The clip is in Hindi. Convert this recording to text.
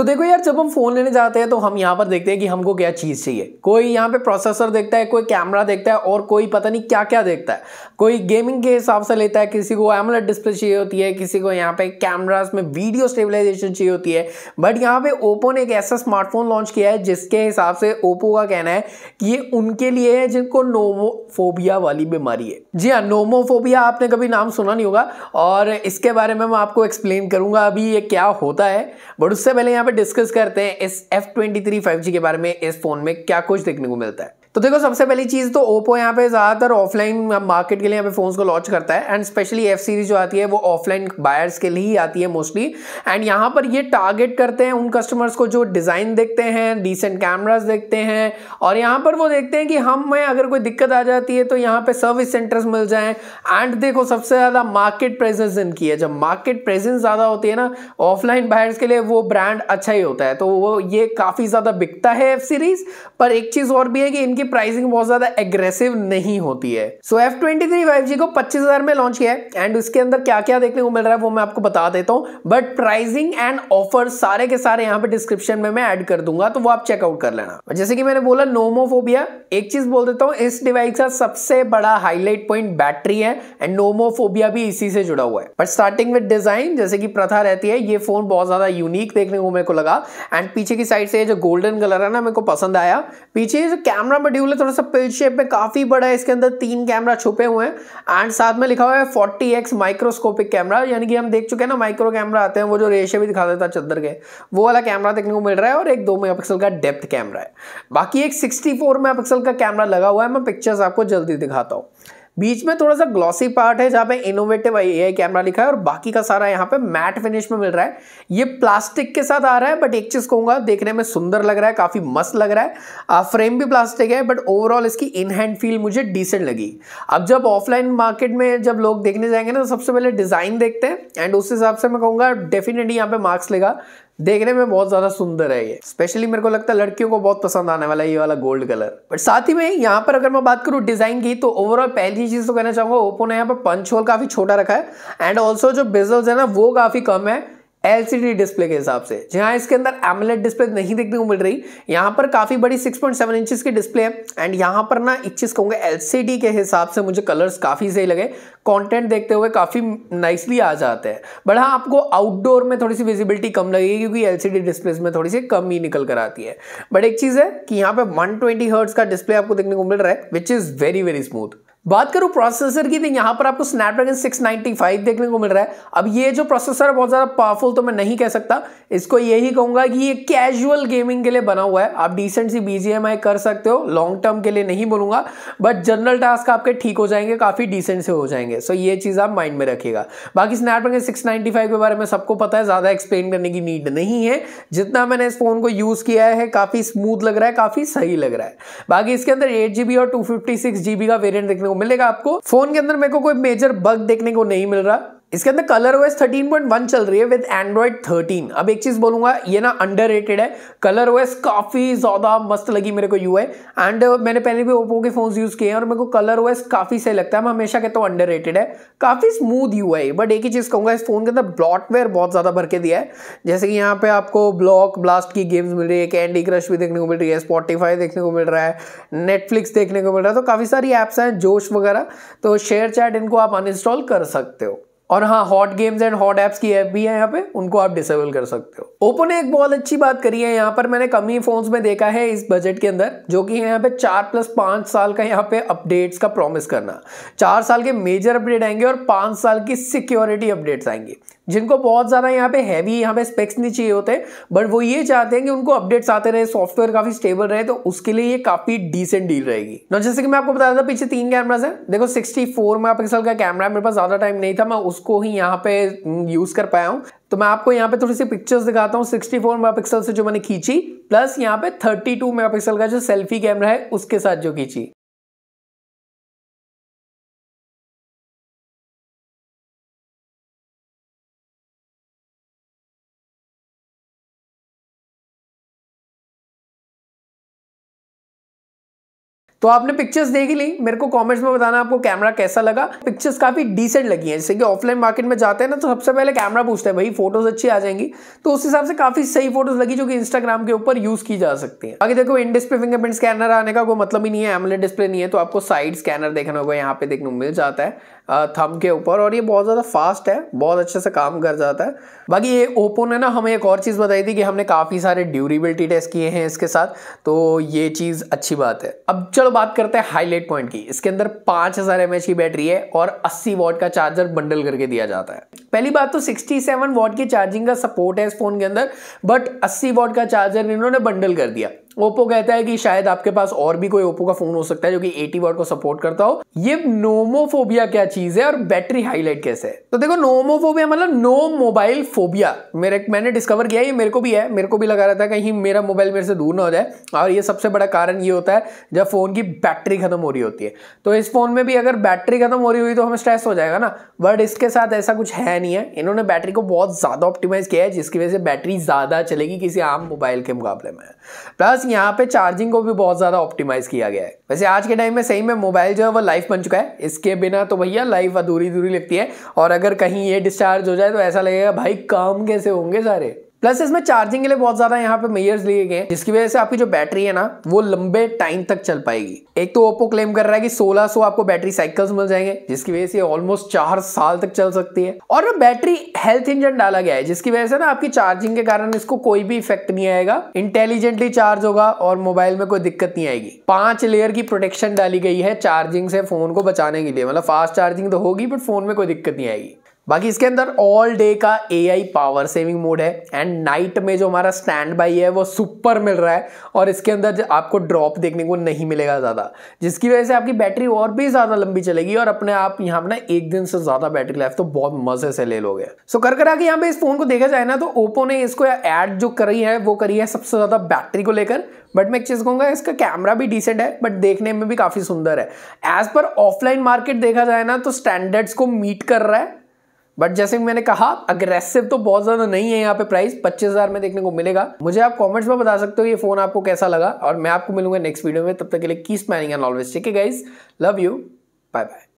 तो देखो यार जब हम फ़ोन लेने जाते हैं तो हम यहाँ पर देखते हैं कि हमको क्या चीज़ चाहिए कोई यहाँ पे प्रोसेसर देखता है कोई कैमरा देखता है और कोई पता नहीं क्या क्या देखता है कोई गेमिंग के हिसाब से लेता है किसी को एमलेट डिस्प्ले चाहिए होती है किसी को यहाँ पे कैमराज में वीडियो स्टेबिलाईजेशन चाहिए होती है बट यहाँ पे ओप्पो ने एक ऐसा स्मार्टफोन लॉन्च किया है जिसके हिसाब से ओप्पो का कहना है कि ये उनके लिए है जिनको नोमोफोबिया वाली बीमारी है जी हाँ नोमोफोबिया आपने कभी नाम सुना नहीं होगा और इसके बारे में मैं आपको एक्सप्लेन करूंगा अभी ये क्या होता है बट उससे पहले यहाँ पर डिस्कस करते हैं इस F23 5G के बारे में इस फोन में क्या कुछ देखने को मिलता है तो देखो सबसे पहली चीज़ तो ओप्पो यहाँ पे ज़्यादातर ऑफलाइन मार्केट के लिए यहाँ पे फ़ोन्स को लॉन्च करता है एंड स्पेशली एफ सीरीज जो आती है वो ऑफलाइन बायर्स के लिए ही आती है मोस्टली एंड यहाँ पर ये टारगेट करते हैं उन कस्टमर्स को जो डिज़ाइन देखते हैं डिसेंट कैमराज देखते हैं और यहाँ पर वो देखते हैं कि हमें अगर कोई दिक्कत आ जाती है तो यहाँ पर सर्विस सेंटर्स मिल जाएँ एंड देखो सबसे ज़्यादा मार्केट प्रेजेंस इनकी है जब मार्केट प्रेजेंस ज़्यादा होती है ना ऑफलाइन बायर्स के लिए वो ब्रांड अच्छा ही होता है तो वो ये काफ़ी ज़्यादा बिकता है एफ सीरीज़ पर एक चीज़ और भी है कि इनकी इनकी प्राइसिंग बहुत ज्यादा एग्रेसिव नहीं होती है सो एफ ट्वेंटी को पच्चीस में लॉन्च किया है एंड उसके अंदर क्या क्या देखने को मिल रहा है वो मैं आपको बता देता हूँ बट प्राइसिंग एंड ऑफर सारे के सारे यहाँ पे डिस्क्रिप्शन में मैं ऐड कर दूंगा तो वो आप चेकआउट कर लेना जैसे कि मैंने बोला नोमोफोबिया एक चीज बोल देता हूँ इस डिवाइस का सबसे बड़ा हाईलाइट पॉइंट बैटरी है एंड नोमोफोबिया भी इसी से जुड़ा हुआ है बट स्टार्टिंग विद डिजाइन जैसे कि प्रथा रहती है ये फोन बहुत ज्यादा यूनिक देखने को मेरे को लगा एंड पीछे की साइड से जो गोल्डन कलर है ना मेरे को पसंद आया पीछे जो कैमरा मॉड्यूल है थोड़ा सा पिल शेप में काफ़ी बड़ा है इसके अंदर तीन कैमरा छुपे हुए हैं एंड साथ में लिखा हुआ है फोर्टी एक्स माइक्रोस्कोपिक कैमरा यानी कि हम देख चुके हैं ना माइक्रो कैमरा आते हैं वो जो रेशे भी दिखा देता है चद्दर के वो वाला कैमरा देखने को मिल रहा है और एक दो मेगापिक्सल का डेप्थ कैमरा है बाकी एक सिक्सटी फोर मेगापिक्सल का कैमरा लगा हुआ है मैं पिक्चर्स आपको जल्दी दिखाता हूँ बीच में थोड़ा सा ग्लॉसी पार्ट है जहाँ पे इनोवेटिव ए कैमरा लिखा है और बाकी का सारा यहाँ पे मैट फिनिश में मिल रहा है ये प्लास्टिक के साथ आ रहा है बट एक चीज़ कहूँगा देखने में सुंदर लग रहा है काफ़ी मस्त लग रहा है फ्रेम भी प्लास्टिक है बट ओवरऑल इसकी इन हैंड फील मुझे डिसेंट लगी अब जब ऑफलाइन मार्केट में जब लोग देखने जाएंगे ना तो सबसे पहले डिज़ाइन देखते हैं एंड उस हिसाब से मैं कहूँगा डेफिनेटली यहाँ पे मार्क्स लेगा देखने में बहुत ज़्यादा सुंदर है ये स्पेशली मेरे को लगता है लड़कियों को बहुत पसंद आने वाला है ये वाला गोल्ड कलर बट साथ ही में यहाँ पर अगर मैं बात करूँ डिज़ाइन की तो ओवरऑल पहली चीज़ तो कहना चाहूंगा ओप्पो ने यहाँ पर पंच होल काफ़ी छोटा रखा है एंड ऑल्सो जो बिजल्स है ना वो काफ़ी कम है एलसीडी डिस्प्ले के हिसाब से जहां इसके अंदर एमलेट डिस्प्ले नहीं देखने को मिल रही यहाँ पर काफ़ी बड़ी 6.7 इंचेस की डिस्प्ले है एंड यहाँ पर ना एक चीज़ कहूँगा एलसीडी के हिसाब से मुझे कलर्स काफ़ी सही लगे कंटेंट देखते हुए काफ़ी नाइसली आ जाते हैं बट हाँ आपको आउटडोर में थोड़ी सी विजिबिलिटी कम लगेगी क्योंकि एल सी में थोड़ी सी कम ही निकल कर आती है बट एक चीज़ है कि यहाँ पर वन ट्वेंटी का डिस्प्ले आपको देखने को मिल रहा है which is very very smooth बात करूं प्रोसेसर की तो यहाँ पर आपको स्नैपड्रैगन 695 देखने को मिल रहा है अब ये जो प्रोसेसर है बहुत ज़्यादा पावरफुल तो मैं नहीं कह सकता इसको यही कहूँगा कि ये कैजुअल गेमिंग के लिए बना हुआ है आप डिसेंट सी बी कर सकते हो लॉन्ग टर्म के लिए नहीं बोलूँगा बट जनरल टास्क आपके ठीक हो जाएंगे काफ़ी डिसेंट से हो जाएंगे सो ये चीज़ आप माइंड में रखिएगा बाकी स्नैपड्रैगन सिक्स के बारे में सबको पता है ज़्यादा एक्सप्लेन करने की नीड नहीं है जितना मैंने इस फ़ोन को यूज़ किया है काफ़ी स्मूथ लग रहा है काफ़ी सही लग रहा है बाकी इसके अंदर एट और टू का वेरियंट देखने को मिलेगा आपको फोन के अंदर मेरे को कोई मेजर बग देखने को नहीं मिल रहा इसके अंदर कलर ओएस 13.1 चल रही है विद एंड्रॉयड 13 अब एक चीज बोलूंगा ये ना अंडर है कलर ओएस काफी ज्यादा मस्त लगी मेरे को यू है एंड मैंने पहले भी ओप्पो के फोन यूज किए हैं और मेरे को कलर ओएस काफी सही लगता है मैं हमेशा कहता हूँ अंडर है काफी स्मूथ यू है बट एक ही चीज कहूंगा इस फोन के अंदर ब्लॉटवेयर बहुत ज्यादा भर के दिया है जैसे कि यहाँ पे आपको ब्लॉक ब्लास्ट की गेम्स मिल रही है कैंडी क्रश भी देखने को मिल रही है स्पॉटीफाई देखने को मिल रहा है नेटफ्लिक्स देखने को मिल रहा है तो काफी सारी ऐप्स हैं जोश वगैरह तो शेयर चैट इनको आप अनइंस्टॉल कर सकते हो और हाँ hot games and hot apps की ऐप भी है यहाँ पे उनको आप डिसेबल कर सकते हो ओप्पो ने एक बहुत अच्छी बात करी है यहाँ पर मैंने कम ही फोन्स में देखा है इस बजट के अंदर जो कि है यहाँ पे चार प्लस पाँच साल का यहाँ पे अपडेट्स का प्रॉमिस करना चार साल के मेजर अपडेट आएंगे और पाँच साल की सिक्योरिटी अपडेट्स आएंगे जिनको बहुत ज़्यादा यहाँ पे हैवी यहाँ पे स्पेक्स नहीं चाहिए होते बट वो ये चाहते हैं कि उनको अपडेट्स आते रहे सॉफ्टवेयर काफ़ी स्टेबल रहे तो उसके लिए ये काफ़ी डिसेंट डील रहेगी ना जैसे कि मैं आपको बता था पीछे तीन कैमराज हैं देखो सिक्सटी मेगापिक्सल का कैमरा मेरे पास ज़्यादा टाइम नहीं था मैं उसको ही यहाँ पे यूज़ हम्म, कर पाया हूँ तो मैं आपको यहाँ पे थोड़ी सी पिक्चर्स दिखाता हूँ 64 मेगापिक्सल से जो मैंने खींची प्लस यहाँ पे 32 मेगापिक्सल का जो सेल्फी कैमरा है उसके साथ जो खींची तो आपने पिक्चर्स देख ली मेरे को कमेंट्स में बताना आपको कैमरा कैसा लगा पिक्चर्स काफ़ी डिसेंट लगी हैं जैसे कि ऑफलाइन मार्केट में जाते हैं ना तो सबसे पहले कैमरा पूछते हैं भाई फोटोज़ अच्छी आ जाएंगी तो उस हिसाब से काफ़ी सही फोटोज़ लगी जो कि इंस्टाग्राम के ऊपर यूज़ की जा सकती है बाकी देखो इन डिस्प्ले फिंगरप्रिंट स्कैनर आने का कोई मतलब ही नहीं है एमलेट डिस्प्ले नहीं है तो आपको साइड स्कैनर देखने को यहाँ पे देखने को मिल जाता है थम के ऊपर और ये बहुत ज़्यादा फास्ट है बहुत अच्छे से काम कर जाता है बाकी ये ओपो ने ना हमें एक और चीज़ बताई थी कि हमने काफ़ी सारे ड्यूरेबिलिटी टेस्ट किए हैं इसके साथ तो ये चीज़ अच्छी बात है अब चलो चलो बात करते हैं हाईलाइट पॉइंट की इसके अंदर 5000 हजार की बैटरी है और 80 वॉट का चार्जर बंडल करके दिया जाता है पहली बात तो 67 वॉट की चार्जिंग का सपोर्ट है इस फोन के अंदर बट 80 वॉट का चार्जर इन्होंने बंडल कर दिया ओप्पो कहता है कि शायद आपके पास और भी कोई ओप्पो का फोन हो सकता है जो कि 80 वर्ड को सपोर्ट करता हो ये नोमोफोबिया क्या चीज है और बैटरी हाईलाइट कैसे है तो देखो नोमोफोबिया मतलब नो मोबाइल फोबिया मेरे मैंने डिस्कवर किया ये मेरे को भी है मेरे को भी लगा रहता है कहीं मेरा मोबाइल मेरे से दूर ना हो जाए और ये सबसे बड़ा कारण ये होता है जब फोन की बैटरी खत्म हो रही होती है तो इस फोन में भी अगर बैटरी खत्म हो रही हुई तो हमें स्ट्रेस हो जाएगा ना बट इसके साथ ऐसा कुछ है नहीं है इन्होंने बैटरी को बहुत ज्यादा ऑप्टिमाइज किया है जिसकी वजह से बैटरी ज्यादा चलेगी किसी आम मोबाइल के मुकाबले में प्लस प्लस यहाँ पे चार्जिंग को भी बहुत ज़्यादा ऑप्टिमाइज किया गया है वैसे आज के टाइम में सही में मोबाइल जो है वो लाइफ बन चुका है इसके बिना तो भैया लाइफ अधूरी दूरी लगती है और अगर कहीं ये डिस्चार्ज हो जाए तो ऐसा लगेगा भाई काम कैसे होंगे सारे प्लस इसमें चार्जिंग के लिए बहुत ज्यादा यहाँ पे मेयर्स लिए गए जिसकी वजह से आपकी जो बैटरी है ना वो लंबे टाइम तक चल पाएगी एक तो ओप्पो क्लेम कर रहा है कि 1600 आपको बैटरी साइकिल्स मिल जाएंगे जिसकी वजह से ऑलमोस्ट चार साल तक चल सकती है और ना बैटरी हेल्थ इंजन डाला गया है जिसकी वजह से ना आपकी चार्जिंग के कारण इसको कोई भी इफेक्ट नहीं आएगा इंटेलिजेंटली चार्ज होगा और मोबाइल में कोई दिक्कत नहीं आएगी पांच लेयर की प्रोटेक्शन डाली गई है चार्जिंग से फोन को बचाने के लिए मतलब फास्ट चार्जिंग तो होगी बट फोन में कोई दिक्कत नहीं आएगी बाकी इसके अंदर ऑल डे का एआई पावर सेविंग मोड है एंड नाइट में जो हमारा स्टैंड बाई है वो सुपर मिल रहा है और इसके अंदर आपको ड्रॉप देखने को नहीं मिलेगा ज़्यादा जिसकी वजह से आपकी बैटरी और भी ज़्यादा लंबी चलेगी और अपने आप यहाँ अपना एक दिन से ज़्यादा बैटरी लाइफ तो बहुत मज़े से ले लोगे सो कर कर करा यहाँ पे इस फ़ोन को देखा जाए ना तो ओप्पो ने इसको ऐड जो करी है वो करी है सबसे ज़्यादा बैटरी को लेकर बट मैं एक चीज़ कहूँगा इसका कैमरा भी डिसेंट है बट देखने में भी काफ़ी सुंदर है एज पर ऑफलाइन मार्केट देखा जाए ना तो स्टैंडर्ड्स को मीट कर रहा है बट जैसे मैंने कहा अग्रेसिव तो बहुत ज़्यादा नहीं है यहाँ पे प्राइस पच्चीस हज़ार में देखने को मिलेगा मुझे आप कमेंट्स में बता सकते हो ये फ़ोन आपको कैसा लगा और मैं आपको मिलूंगा नेक्स्ट वीडियो में तब तक के लिए की स्मैनिंग एंड ऑलवेज ठीक है guys love you bye bye